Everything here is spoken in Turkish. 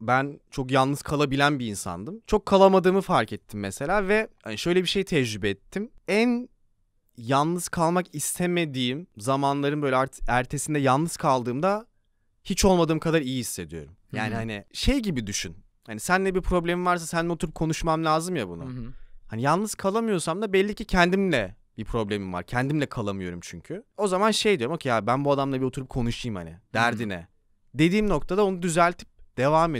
ben çok yalnız kalabilen bir insandım. Çok kalamadığımı fark ettim mesela ve hani, şöyle bir şey tecrübe ettim. En yalnız kalmak istemediğim zamanların böyle art- ertesinde yalnız kaldığımda hiç olmadığım kadar iyi hissediyorum. Yani Hı-hı. hani şey gibi düşün. Hani seninle bir problemin varsa seninle oturup konuşmam lazım ya bunu. Hı-hı. Hani yalnız kalamıyorsam da belli ki kendimle bir problemim var. Kendimle kalamıyorum çünkü. O zaman şey diyorum okey ya ben bu adamla bir oturup konuşayım hani. Derdine. Hı-hı. Dediğim noktada onu düzeltip devam ediyorum.